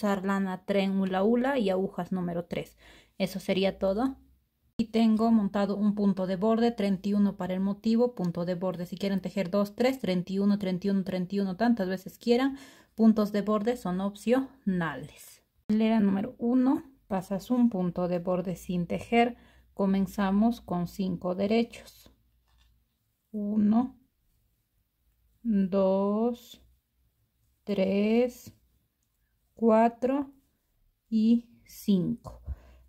usar lana tren hula hula y agujas número 3. Eso sería todo. Y tengo montado un punto de borde, 31 para el motivo, punto de borde. Si quieren tejer 2, 3, 31, 31, 31, tantas veces quieran. Puntos de borde son opcionales. Hilera número 1, pasas un punto de borde sin tejer. Comenzamos con 5 derechos. 1, 2, 3, 4 y 5.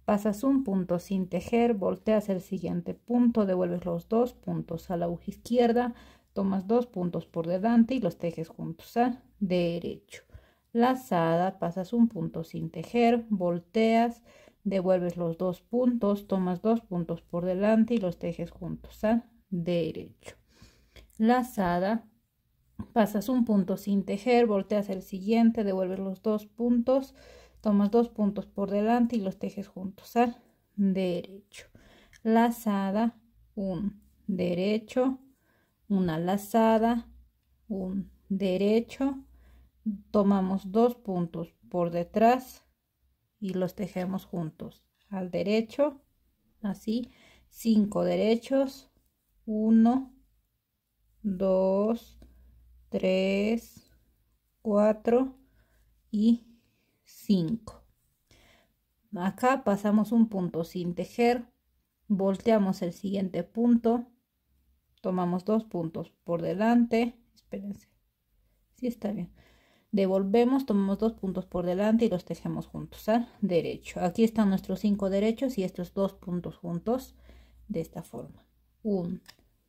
Pasas un punto sin tejer, volteas el siguiente punto, devuelves los dos puntos a la aguja izquierda, tomas dos puntos por delante y los tejes juntos al derecho. Lazada, pasas un punto sin tejer, volteas, devuelves los dos puntos, tomas dos puntos por delante y los tejes juntos al derecho. Lazada, pasas un punto sin tejer, volteas el siguiente, devuelves los dos puntos, tomas dos puntos por delante y los tejes juntos al derecho. Lazada, un derecho, una lazada, un derecho, tomamos dos puntos por detrás y los tejemos juntos al derecho, así, cinco derechos, uno, dos, 3, 4 y 5. Acá pasamos un punto sin tejer, volteamos el siguiente punto, tomamos dos puntos por delante, espérense, si sí, está bien. Devolvemos, tomamos dos puntos por delante y los tejemos juntos al ¿ah? derecho. Aquí están nuestros cinco derechos y estos dos puntos juntos de esta forma. Un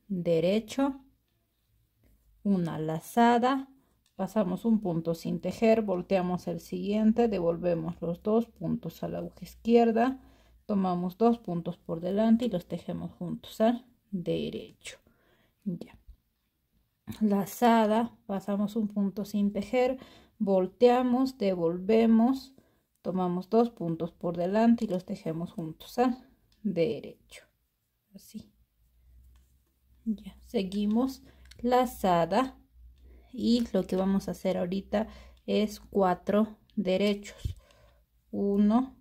derecho, una lazada pasamos un punto sin tejer volteamos el siguiente devolvemos los dos puntos a la aguja izquierda tomamos dos puntos por delante y los tejemos juntos al derecho ya lazada pasamos un punto sin tejer volteamos devolvemos tomamos dos puntos por delante y los tejemos juntos al derecho así ya seguimos lazada y lo que vamos a hacer ahorita es cuatro derechos 1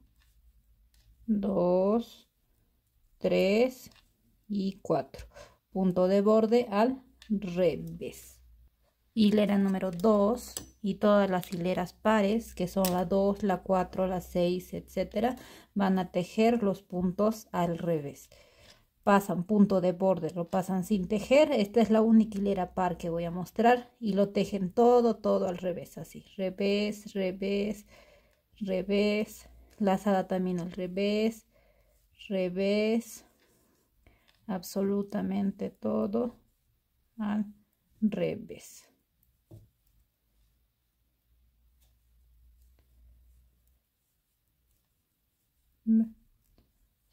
2 3 y 4 punto de borde al revés hilera número 2 y todas las hileras pares que son la 2 la 4 la 6 etcétera van a tejer los puntos al revés pasan punto de borde, lo pasan sin tejer. Esta es la única hilera par que voy a mostrar y lo tejen todo, todo al revés, así. Revés, revés, revés. Lazada también al revés, revés. Absolutamente todo al revés.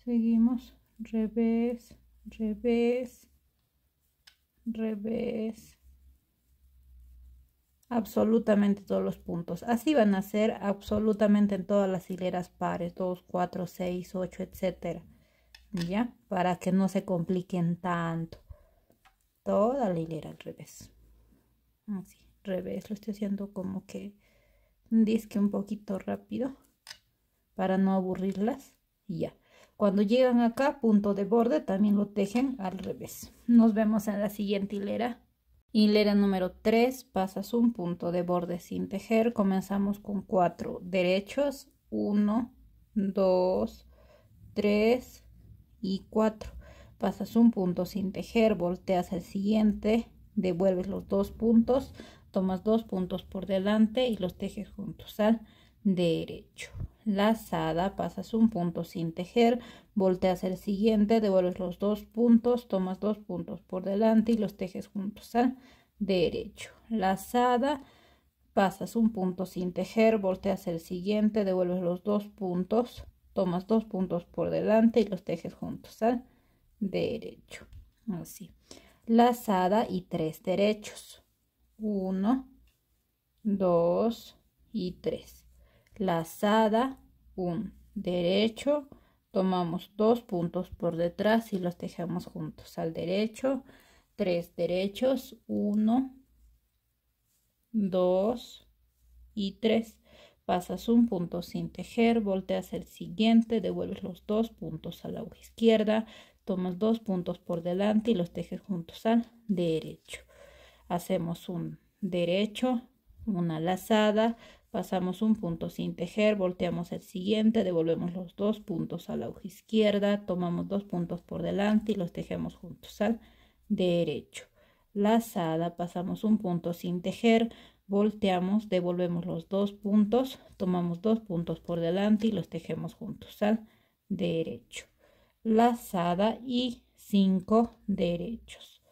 Seguimos revés, revés, revés. Absolutamente todos los puntos. Así van a ser absolutamente en todas las hileras pares. 2, 4, 6, 8, etcétera. ¿Ya? Para que no se compliquen tanto. Toda la hilera al revés. Así, ah, revés. Lo estoy haciendo como que disque un poquito rápido. Para no aburrirlas. Y ya. Cuando llegan acá, punto de borde, también lo tejen al revés. Nos vemos en la siguiente hilera. Hilera número 3, pasas un punto de borde sin tejer. Comenzamos con cuatro derechos. 1, 2, 3 y 4. Pasas un punto sin tejer, volteas el siguiente, devuelves los dos puntos, tomas dos puntos por delante y los tejes juntos al derecho lazada, pasas un punto sin tejer, volteas el siguiente, devuelves los dos puntos, tomas dos puntos por delante y los tejes juntos al derecho. Lazada, pasas un punto sin tejer, volteas el siguiente, devuelves los dos puntos, tomas dos puntos por delante y los tejes juntos al derecho. Así. Lazada y tres derechos. Uno, dos y tres lazada, un derecho, tomamos dos puntos por detrás y los tejemos juntos al derecho, tres derechos, uno, dos y tres. Pasas un punto sin tejer, volteas el siguiente, devuelves los dos puntos a la aguja izquierda, tomas dos puntos por delante y los tejes juntos al derecho. Hacemos un derecho, una lazada, Pasamos un punto sin tejer, volteamos el siguiente, devolvemos los dos puntos a la hoja izquierda, tomamos dos puntos por delante y los tejemos juntos al derecho. Lazada, pasamos un punto sin tejer, volteamos, devolvemos los dos puntos, tomamos dos puntos por delante y los tejemos juntos al derecho. Lazada y cinco derechos.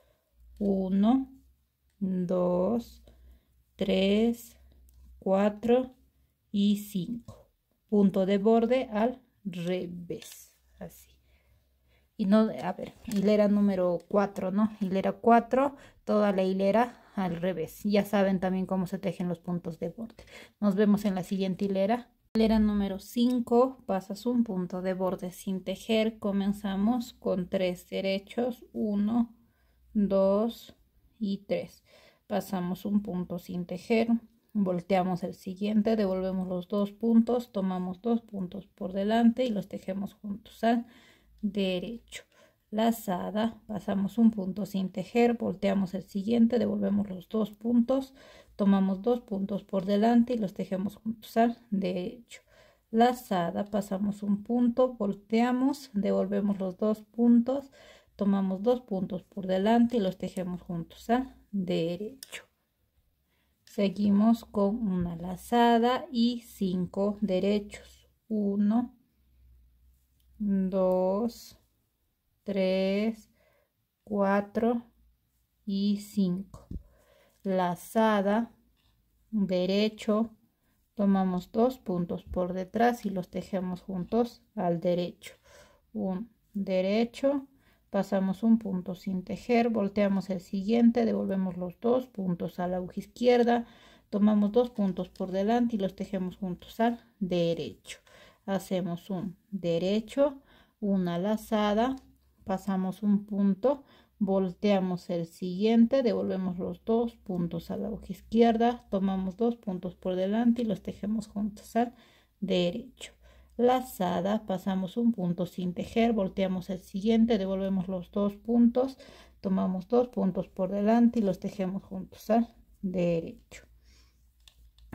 uno, dos, tres. 4 y 5. Punto de borde al revés. Así. Y no, a ver, hilera número 4, ¿no? Hilera 4, toda la hilera al revés. Ya saben también cómo se tejen los puntos de borde. Nos vemos en la siguiente hilera. Hilera número 5, pasas un punto de borde sin tejer. Comenzamos con 3 derechos, 1, 2 y 3. Pasamos un punto sin tejer, volteamos el siguiente, devolvemos los dos puntos, tomamos dos puntos por delante y los tejemos juntos al ¿ah? derecho. Lazada, pasamos un punto sin tejer, volteamos el siguiente, devolvemos los dos puntos, tomamos dos puntos por delante y los tejemos juntos al ¿ah? derecho. Lazada, pasamos un punto, volteamos, devolvemos los dos puntos, tomamos dos puntos por delante y los tejemos juntos al ¿ah? derecho seguimos con una lazada y cinco derechos Uno. Dos. Tres. Cuatro. y cinco. lazada derecho tomamos dos puntos por detrás y los tejemos juntos al derecho un derecho pasamos un punto sin tejer, volteamos el siguiente, devolvemos los dos puntos a la aguja izquierda, tomamos dos puntos por delante y los tejemos juntos al derecho. Hacemos un derecho, una lazada, pasamos un punto, volteamos el siguiente, devolvemos los dos puntos a la aguja izquierda, tomamos dos puntos por delante y los tejemos juntos al derecho lazada pasamos un punto sin tejer, volteamos el siguiente, devolvemos los dos puntos, tomamos dos puntos por delante y los tejemos juntos al derecho.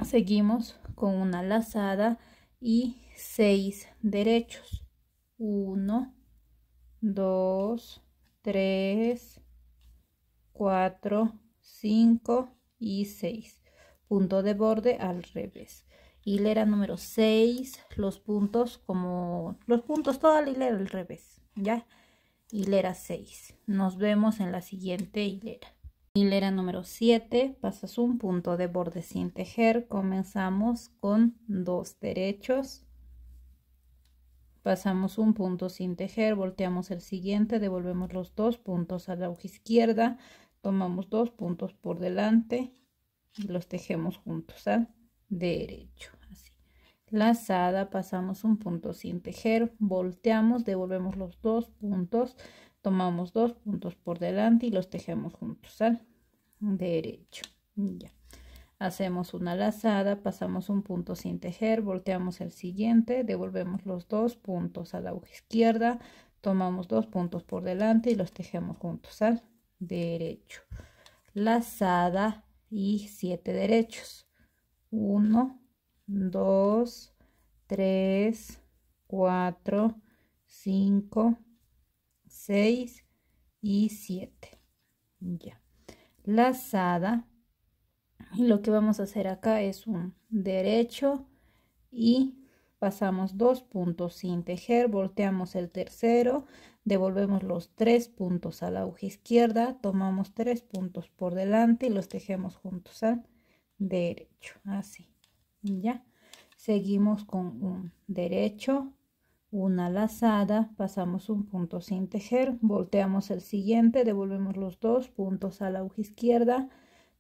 Seguimos con una lazada y seis derechos. 1, 2, 3, 4, 5 y 6. Punto de borde al revés hilera número 6 los puntos como los puntos toda la hilera al revés ya hilera 6 nos vemos en la siguiente hilera hilera número 7 pasas un punto de borde sin tejer comenzamos con dos derechos pasamos un punto sin tejer volteamos el siguiente devolvemos los dos puntos a la hoja izquierda tomamos dos puntos por delante y los tejemos juntos ¿ah? derecho. Así. Lazada, pasamos un punto sin tejer, volteamos, devolvemos los dos puntos, tomamos dos puntos por delante y los tejemos juntos al derecho. Ya. Hacemos una lazada, pasamos un punto sin tejer, volteamos el siguiente, devolvemos los dos puntos a la aguja izquierda, tomamos dos puntos por delante y los tejemos juntos al derecho. Lazada y siete derechos 1, 2, 3, 4, 5, 6 y 7. Ya. Lazada. Y lo que vamos a hacer acá es un derecho y pasamos dos puntos sin tejer, volteamos el tercero, devolvemos los tres puntos a la aguja izquierda, tomamos tres puntos por delante y los tejemos juntos al ¿ah? derecho así ya seguimos con un derecho una lazada pasamos un punto sin tejer volteamos el siguiente devolvemos los dos puntos a la aguja izquierda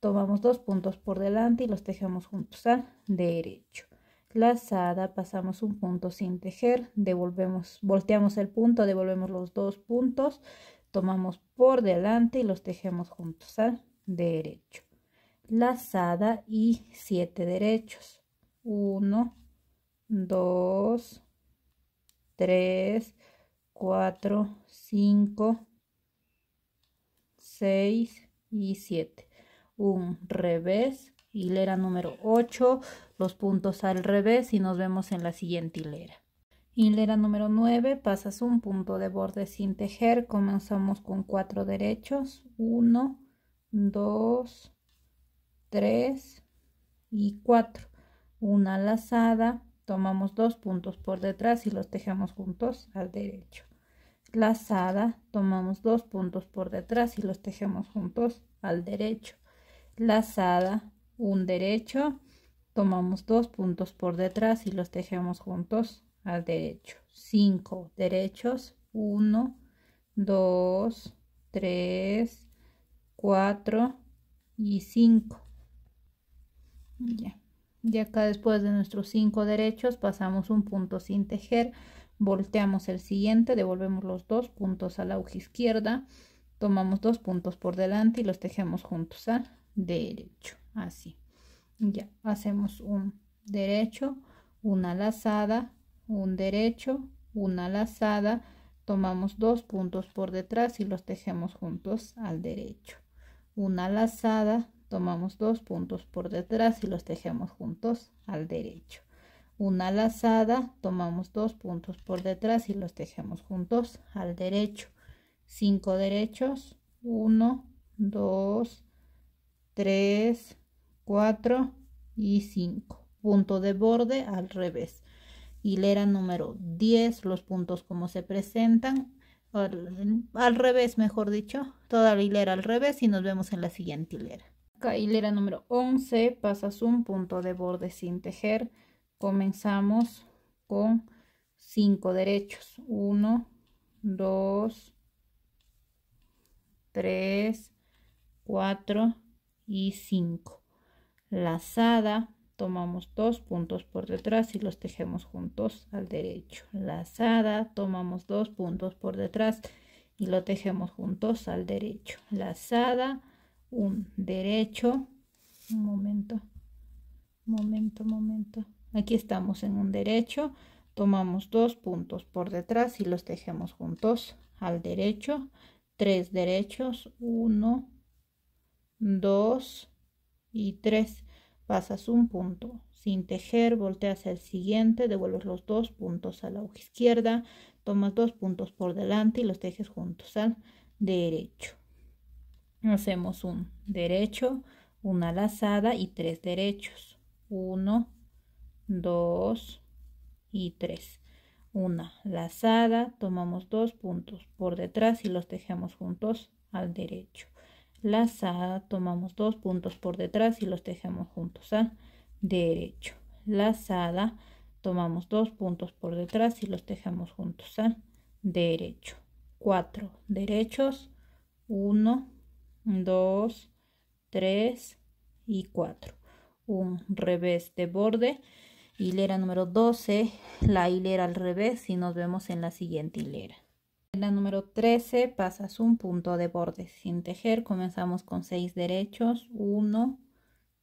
tomamos dos puntos por delante y los tejemos juntos al derecho lazada pasamos un punto sin tejer devolvemos volteamos el punto devolvemos los dos puntos tomamos por delante y los tejemos juntos al derecho lazada y 7 derechos. 1, 2, 3, 4, 5, 6 y 7. Un revés, hilera número 8, los puntos al revés y nos vemos en la siguiente hilera. Hilera número 9, pasas un punto de borde sin tejer, comenzamos con 4 derechos, 1, 2, 3 y 4. Una lazada, tomamos dos puntos por detrás y los tejemos juntos al derecho. Lazada, tomamos dos puntos por detrás y los tejemos juntos al derecho. Lazada, un derecho, tomamos dos puntos por detrás y los tejemos juntos al derecho. 5 derechos, 1, 2, 3, 4 y 5. Y acá después de nuestros cinco derechos pasamos un punto sin tejer, volteamos el siguiente, devolvemos los dos puntos a la izquierda, tomamos dos puntos por delante y los tejemos juntos al derecho, así. Ya, hacemos un derecho, una lazada, un derecho, una lazada, tomamos dos puntos por detrás y los tejemos juntos al derecho. Una lazada, Tomamos dos puntos por detrás y los tejemos juntos al derecho. Una lazada, tomamos dos puntos por detrás y los tejemos juntos al derecho. Cinco derechos, Uno. Dos. Tres. Cuatro. y cinco. Punto de borde al revés. Hilera número 10, los puntos como se presentan, al revés mejor dicho, toda la hilera al revés y nos vemos en la siguiente hilera hilera número 11 pasas un punto de borde sin tejer comenzamos con 5 derechos 1 2 3 4 y 5 lazada tomamos dos puntos por detrás y los tejemos juntos al derecho lazada tomamos dos puntos por detrás y lo tejemos juntos al derecho lazada un derecho, un momento, momento, momento. Aquí estamos en un derecho, tomamos dos puntos por detrás y los tejemos juntos al derecho, tres derechos, uno, dos y tres. Pasas un punto sin tejer, volteas el siguiente, devuelves los dos puntos a la hoja izquierda, tomas dos puntos por delante y los tejes juntos al derecho hacemos un derecho, una lazada y tres derechos. uno, 2 y 3. Una lazada, tomamos dos puntos por detrás y los tejemos juntos al derecho. Lazada, tomamos dos puntos por detrás y los tejemos juntos al derecho. Lazada, tomamos dos puntos por detrás y los tejemos juntos al derecho. cuatro derechos, 1, 2, 3 y 4. Un revés de borde. Hilera número 12, la hilera al revés y nos vemos en la siguiente hilera. En la número 13 pasas un punto de borde sin tejer. Comenzamos con 6 derechos. 1,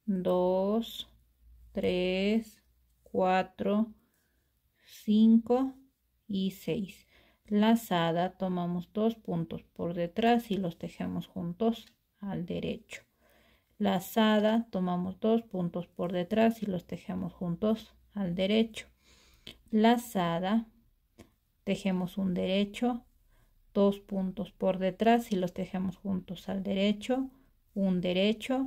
2, 3, 4, 5 y 6 lazada tomamos dos puntos por detrás y los tejemos juntos al derecho lazada tomamos dos puntos por detrás y los tejemos juntos al derecho lazada tejemos un derecho dos puntos por detrás y los tejemos juntos al derecho un derecho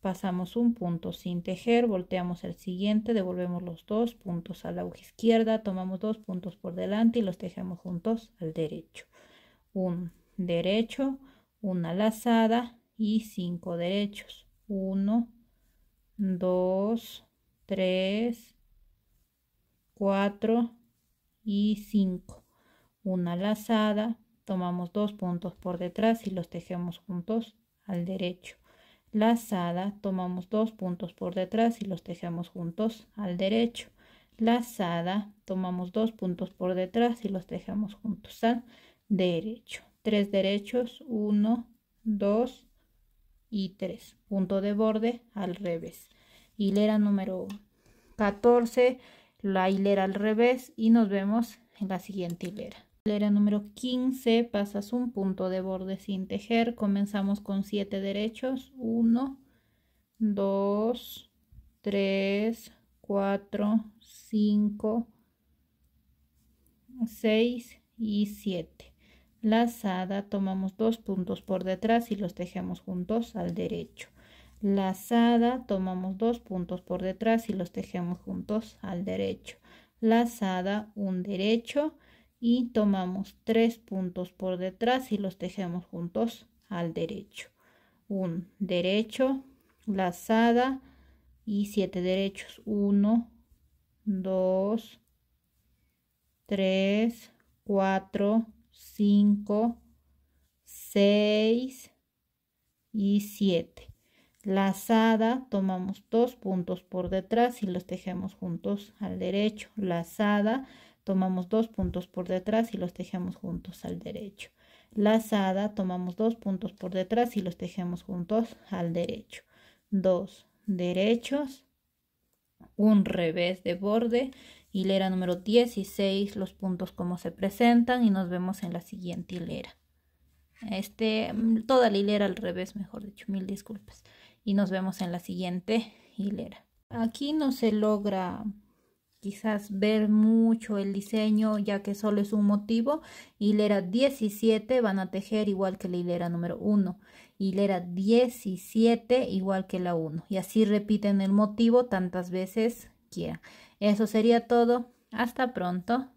pasamos un punto sin tejer, volteamos el siguiente, devolvemos los dos puntos a la aguja izquierda, tomamos dos puntos por delante y los tejemos juntos al derecho. Un derecho, una lazada y cinco derechos. uno dos tres cuatro y cinco Una lazada, tomamos dos puntos por detrás y los tejemos juntos al derecho lazada, tomamos dos puntos por detrás y los tejemos juntos al derecho. lazada, tomamos dos puntos por detrás y los tejemos juntos al derecho. Tres derechos, uno, dos y tres. Punto de borde al revés. Hilera número 14, la hilera al revés y nos vemos en la siguiente hilera. Escalera número 15, pasas un punto de borde sin tejer. Comenzamos con 7 derechos. 1, 2, 3, 4, 5, 6 y 7. Lazada, tomamos dos puntos por detrás y los tejemos juntos al derecho. Lazada, tomamos dos puntos por detrás y los tejemos juntos al derecho. Lazada, un derecho y tomamos tres puntos por detrás y los tejemos juntos al derecho un derecho lazada y siete derechos uno 2 3 4 5 6 y 7 lazada tomamos dos puntos por detrás y los tejemos juntos al derecho lazada tomamos dos puntos por detrás y los tejemos juntos al derecho. Lazada, tomamos dos puntos por detrás y los tejemos juntos al derecho. Dos derechos, un revés de borde, hilera número 16, los puntos como se presentan y nos vemos en la siguiente hilera. Este, mm, toda la hilera al revés, mejor dicho, mil disculpas. Y nos vemos en la siguiente hilera. Aquí no se logra quizás ver mucho el diseño ya que solo es un motivo. Hilera 17 van a tejer igual que la hilera número 1. Hilera 17 igual que la 1. Y así repiten el motivo tantas veces quiera Eso sería todo. Hasta pronto.